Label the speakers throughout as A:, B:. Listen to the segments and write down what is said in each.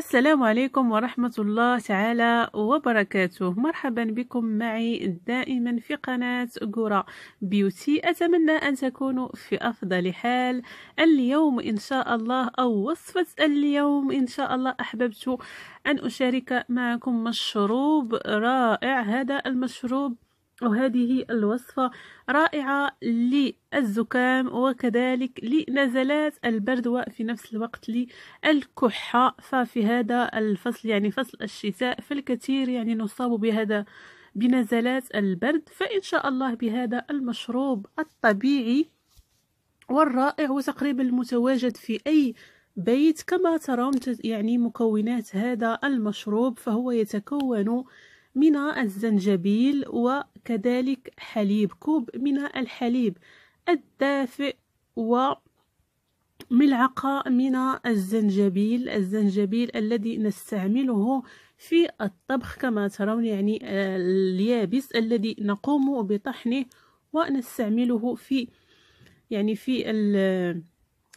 A: السلام عليكم ورحمة الله تعالى وبركاته مرحبا بكم معي دائما في قناة جورا بيوتي أتمنى أن تكونوا في أفضل حال اليوم إن شاء الله أو وصفة اليوم إن شاء الله أحببت أن أشارك معكم مشروب رائع هذا المشروب وهذه الوصفة رائعة للزكام وكذلك لنزلات البرد وفي نفس الوقت للكحة ففي هذا الفصل يعني فصل الشتاء فالكثير يعني نصاب بهذا بنزلات البرد فإن شاء الله بهذا المشروب الطبيعي والرائع وتقريبا المتواجد في أي بيت كما ترون يعني مكونات هذا المشروب فهو يتكون من الزنجبيل و كذلك حليب كوب من الحليب الدافئ و ملعقة من الزنجبيل الزنجبيل الذي نستعمله في الطبخ كما ترون يعني آه، اليابس الذي نقوم بطحنه ونستعمله في يعني في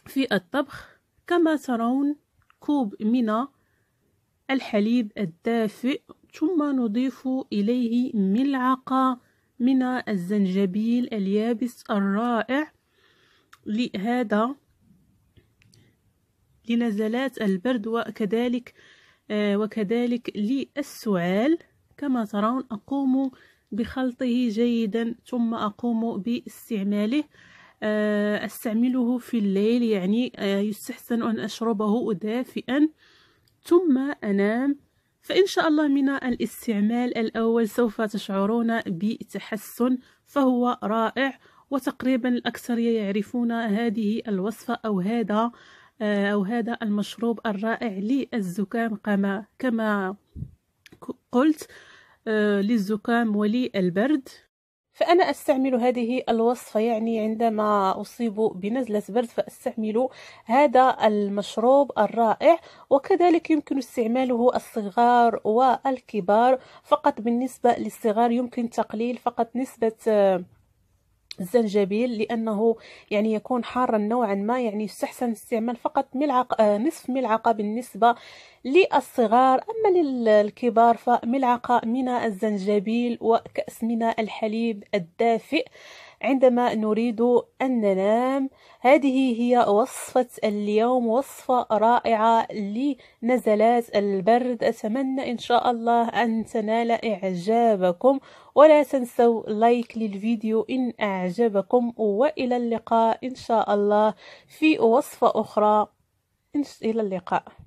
A: في الطبخ كما ترون كوب من الحليب الدافئ ثم نضيف إليه ملعقة من الزنجبيل اليابس الرائع لهذا لنزلات البرد وكذلك آه، وكذلك للسعال كما ترون أقوم بخلطه جيدا ثم أقوم باستعماله آه، أستعمله في الليل يعني آه، يستحسن أن أشربه دافئا ثم أنام فإن شاء الله من الاستعمال الأول سوف تشعرون بتحسن فهو رائع وتقريبا الأكثرية يعرفون هذه الوصفة أو هذا آه، أو هذا المشروب الرائع للزكام كما كما قلت آه، للزكام وللبرد فأنا أستعمل هذه الوصفة يعني عندما أصيب بنزلة برد فأستعمل هذا المشروب الرائع وكذلك يمكن استعماله الصغار والكبار فقط بالنسبة للصغار يمكن تقليل فقط نسبة الزنجبيل لانه يعني يكون حارا نوعا ما يعني يستحسن استعمال فقط ملعقه آه، نصف ملعقه بالنسبه للصغار اما للكبار فملعقه من الزنجبيل وكاس من الحليب الدافئ عندما نريد أن ننام هذه هي وصفة اليوم وصفة رائعة لنزلات البرد أتمنى إن شاء الله أن تنال إعجابكم ولا تنسوا لايك للفيديو إن أعجبكم وإلى اللقاء إن شاء الله في وصفة أخرى إلى اللقاء